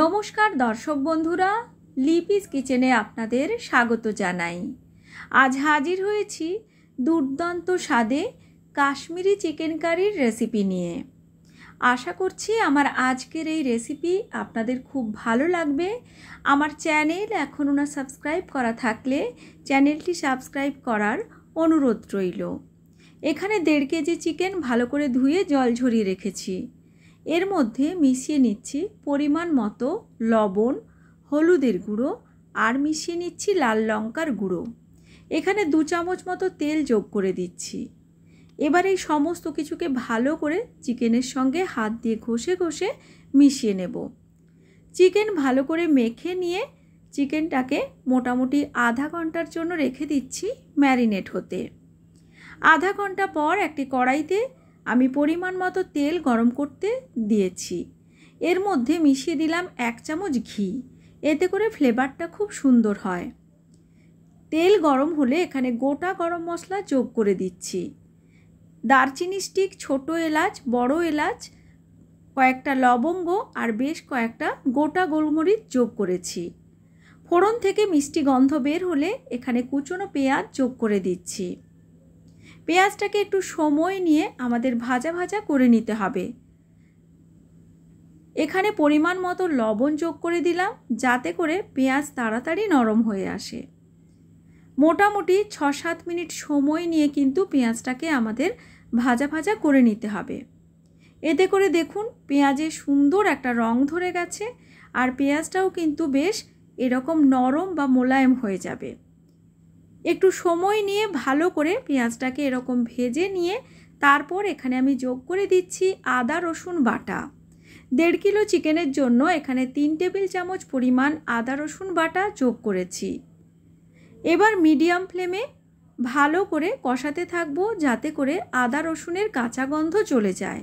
নমস্কার দর্শক বন্ধুরা লিপিস কিচেনে আপনাদের স্বাগত জানাই আজ হাজির হয়েছি দুর্দান্ত স্বাদে কাশ্মীরি চিকেন কারির রেসিপি নিয়ে আশা করছি আমার আজকের এই রেসিপি আপনাদের খুব ভালো লাগবে আমার চ্যানেল এখনও না সাবস্ক্রাইব করা থাকলে চ্যানেলটি সাবস্ক্রাইব করার অনুরোধ রইল এখানে দেড় কেজি চিকেন ভালো করে ধুয়ে জল ঝরিয়ে রেখেছি এর মধ্যে মিশিয়ে নিচ্ছি পরিমাণ মতো লবণ হলুদের গুঁড়ো আর মিশিয়ে নিচ্ছি লাল লঙ্কার গুঁড়ো এখানে দু চামচ মতো তেল যোগ করে দিচ্ছি এবার এই সমস্ত কিছুকে ভালো করে চিকেনের সঙ্গে হাত দিয়ে ঘষে ঘষে মিশিয়ে নেব চিকেন ভালো করে মেখে নিয়ে চিকেনটাকে মোটামুটি আধা ঘন্টার জন্য রেখে দিচ্ছি ম্যারিনেট হতে আধা ঘন্টা পর একটি কড়াইতে আমি পরিমাণ মতো তেল গরম করতে দিয়েছি এর মধ্যে মিশিয়ে দিলাম এক চামচ ঘি এতে করে ফ্লেভারটা খুব সুন্দর হয় তেল গরম হলে এখানে গোটা গরম মশলা যোগ করে দিচ্ছি দারচিনি স্টিক ছোট এলাচ বড় এলাচ কয়েকটা লবঙ্গ আর বেশ কয়েকটা গোটা গোলমরিচ যোগ করেছি ফোড়ন থেকে মিষ্টি গন্ধ বের হলে এখানে কুচনো পেঁয়াজ যোগ করে দিচ্ছি পেঁয়াজটাকে একটু সময় নিয়ে আমাদের ভাজা ভাজা করে নিতে হবে এখানে পরিমাণ মতো লবণ যোগ করে দিলাম যাতে করে পেঁয়াজ তাড়াতাড়ি নরম হয়ে আসে মোটামুটি ছ সাত মিনিট সময় নিয়ে কিন্তু পেঁয়াজটাকে আমাদের ভাজা ভাজা করে নিতে হবে এতে করে দেখুন পেঁয়াজে সুন্দর একটা রং ধরে গেছে আর পেঁয়াজটাও কিন্তু বেশ এরকম নরম বা মোলায়েম হয়ে যাবে একটু সময় নিয়ে ভালো করে পেঁয়াজটাকে এরকম ভেজে নিয়ে তারপর এখানে আমি যোগ করে দিচ্ছি আদা রসুন বাটা দেড় কিলো চিকেনের জন্য এখানে তিন টেবিল চামচ পরিমাণ আদা রসুন বাটা যোগ করেছি এবার মিডিয়াম ফ্লেমে ভালো করে কষাতে থাকবো যাতে করে আদা রসুনের কাঁচা গন্ধ চলে যায়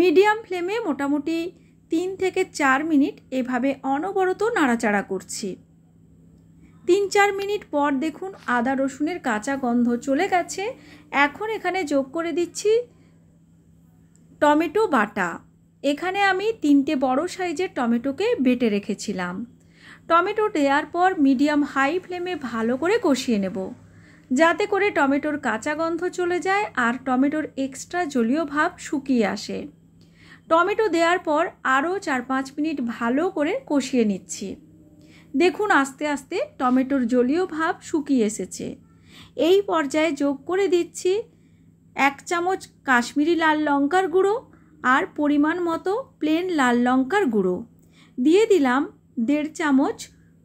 মিডিয়াম ফ্লেমে মোটামুটি তিন থেকে চার মিনিট এভাবে অনবরত নাড়াচাড়া করছি তিন চার মিনিট পর দেখুন আদা রসুনের কাঁচা গন্ধ চলে গেছে এখন এখানে যোগ করে দিচ্ছি টমেটো বাটা এখানে আমি তিনটে বড় সাইজের টমেটোকে বেটে রেখেছিলাম টমেটো দেওয়ার পর মিডিয়াম হাই ফ্লেমে ভালো করে কষিয়ে নেব যাতে করে টমেটোর কাঁচা গন্ধ চলে যায় আর টমেটোর এক্সট্রা জলীয় ভাব শুকিয়ে আসে টমেটো দেওয়ার পর আরও চার পাঁচ মিনিট ভালো করে কষিয়ে নিচ্ছি দেখুন আস্তে আস্তে টমেটোর জলীয় ভাব শুকিয়ে এসেছে এই পর্যায়ে যোগ করে দিচ্ছি এক চামচ কাশ্মীরি লাল লঙ্কার গুঁড়ো আর পরিমাণ মতো প্লেন লাল লঙ্কার গুঁড়ো দিয়ে দিলাম দেড় চামচ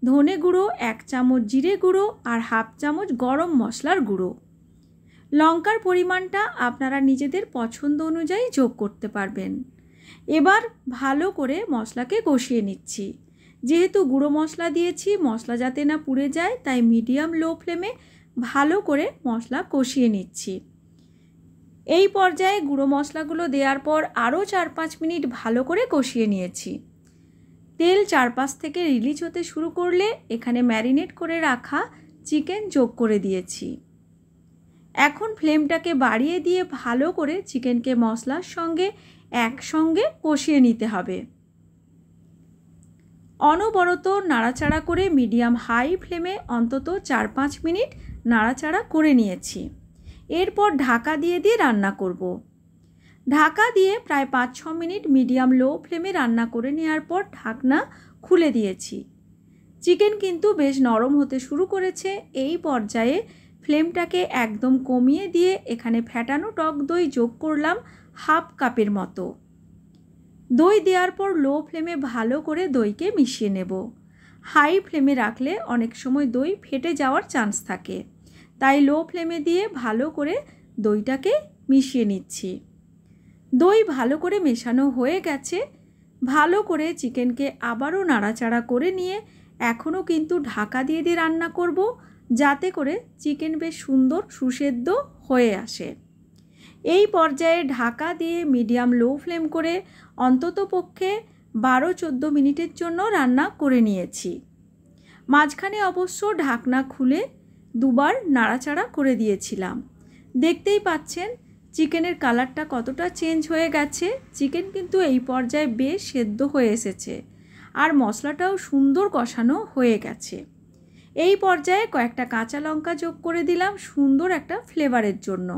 ধনে গুঁড়ো এক চামচ জিরে গুঁড়ো আর হাফ চামচ গরম মশলার গুঁড়ো লঙ্কার পরিমাণটা আপনারা নিজেদের পছন্দ অনুযায়ী যোগ করতে পারবেন এবার ভালো করে মশলাকে কষিয়ে নিচ্ছি যেহেতু গুঁড়ো মশলা দিয়েছি মশলা যাতে না পুড়ে যায় তাই মিডিয়াম লো ফ্লেমে ভালো করে মশলা কষিয়ে নিচ্ছি এই পর্যায়ে গুঁড়ো মশলাগুলো দেওয়ার পর আরও চার পাঁচ মিনিট ভালো করে কষিয়ে নিয়েছি তেল চারপাশ থেকে রিলিজ হতে শুরু করলে এখানে ম্যারিনেট করে রাখা চিকেন যোগ করে দিয়েছি এখন ফ্লেমটাকে বাড়িয়ে দিয়ে ভালো করে চিকেনকে মশলার সঙ্গে একসঙ্গে কষিয়ে নিতে হবে অনবরত নাড়াচাড়া করে মিডিয়াম হাই ফ্লেমে অন্তত চার পাঁচ মিনিট নাড়াচাড়া করে নিয়েছি এরপর ঢাকা দিয়ে দিয়ে রান্না করব। ঢাকা দিয়ে প্রায় পাঁচ ছ মিনিট মিডিয়াম লো ফ্লেমে রান্না করে নেওয়ার পর ঢাকনা খুলে দিয়েছি চিকেন কিন্তু বেশ নরম হতে শুরু করেছে এই পর্যায়ে ফ্লেমটাকে একদম কমিয়ে দিয়ে এখানে ফ্যাটানো টক দই যোগ করলাম হাফ কাপের মতো দই দেওয়ার পর লো ফ্লেমে ভালো করে দইকে মিশিয়ে নেব হাই ফ্লেমে রাখলে অনেক সময় দই ফেটে যাওয়ার চান্স থাকে তাই লো ফ্লেমে দিয়ে ভালো করে দইটাকে মিশিয়ে নিচ্ছি দই ভালো করে মেশানো হয়ে গেছে ভালো করে চিকেনকে আবারও নাড়াচাড়া করে নিয়ে এখনও কিন্তু ঢাকা দিয়ে দিয়ে রান্না করব যাতে করে চিকেন বেশ সুন্দর সুসেদ্ধ হয়ে আসে এই পর্যায়ে ঢাকা দিয়ে মিডিয়াম লো ফ্লেম করে অন্তত পক্ষে বারো চোদ্দ মিনিটের জন্য রান্না করে নিয়েছি মাঝখানে অবশ্য ঢাকনা খুলে দুবার নাড়াচাড়া করে দিয়েছিলাম দেখতেই পাচ্ছেন চিকেনের কালারটা কতটা চেঞ্জ হয়ে গেছে চিকেন কিন্তু এই পর্যায়ে বেশ সেদ্ধ হয়ে এসেছে আর মশলাটাও সুন্দর কষানো হয়ে গেছে এই পর্যায়ে কয়েকটা কাঁচা লঙ্কা যোগ করে দিলাম সুন্দর একটা ফ্লেভারের জন্য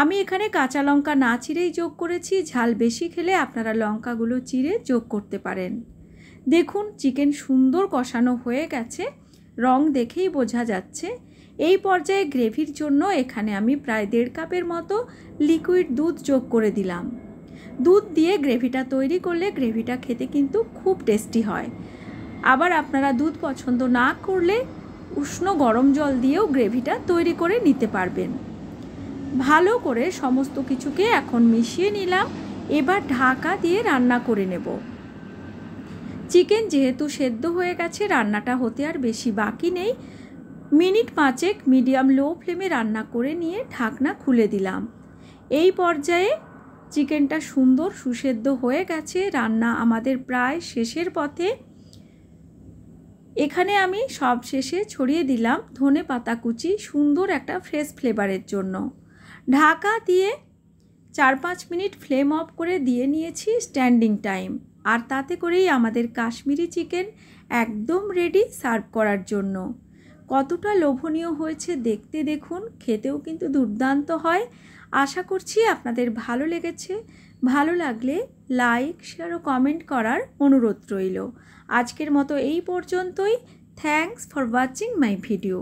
আমি এখানে কাঁচা লঙ্কা না চিড়েই যোগ করেছি ঝাল বেশি খেলে আপনারা লঙ্কাগুলো চিরে যোগ করতে পারেন দেখুন চিকেন সুন্দর কষানো হয়ে গেছে রং দেখেই বোঝা যাচ্ছে এই পর্যায়ে গ্রেভির জন্য এখানে আমি প্রায় দেড় কাপের মতো লিকুইড দুধ যোগ করে দিলাম দুধ দিয়ে গ্রেভিটা তৈরি করলে গ্রেভিটা খেতে কিন্তু খুব টেস্টি হয় আবার আপনারা দুধ পছন্দ না করলে উষ্ণ গরম জল দিয়েও গ্রেভিটা তৈরি করে নিতে পারবেন ভালো করে সমস্ত কিছুকে এখন মিশিয়ে নিলাম এবার ঢাকা দিয়ে রান্না করে নেব চিকেন যেহেতু সেদ্ধ হয়ে গেছে রান্নাটা হতে আর বেশি বাকি নেই মিনিট পাঁচেক মিডিয়াম লো ফ্লেমে রান্না করে নিয়ে ঢাকনা খুলে দিলাম এই পর্যায়ে চিকেনটা সুন্দর সুসেদ্ধ হয়ে গেছে রান্না আমাদের প্রায় শেষের পথে এখানে আমি সব শেষে ছড়িয়ে দিলাম ধনে পাতা কুচি সুন্দর একটা ফ্রেশ ফ্লেভারের জন্য ঢাকা দিয়ে চার পাঁচ মিনিট ফ্লেম অফ করে দিয়ে নিয়েছি স্ট্যান্ডিং টাইম আর তাতে করেই আমাদের কাশ্মীরি চিকেন একদম রেডি সার্ভ করার জন্য কতটা লোভনীয় হয়েছে দেখতে দেখুন খেতেও কিন্তু দুর্দান্ত হয় আশা করছি আপনাদের ভালো লেগেছে ভালো লাগলে লাইক শেয়ার ও কমেন্ট করার অনুরোধ রইল আজকের মতো এই পর্যন্তই thanks for watching my video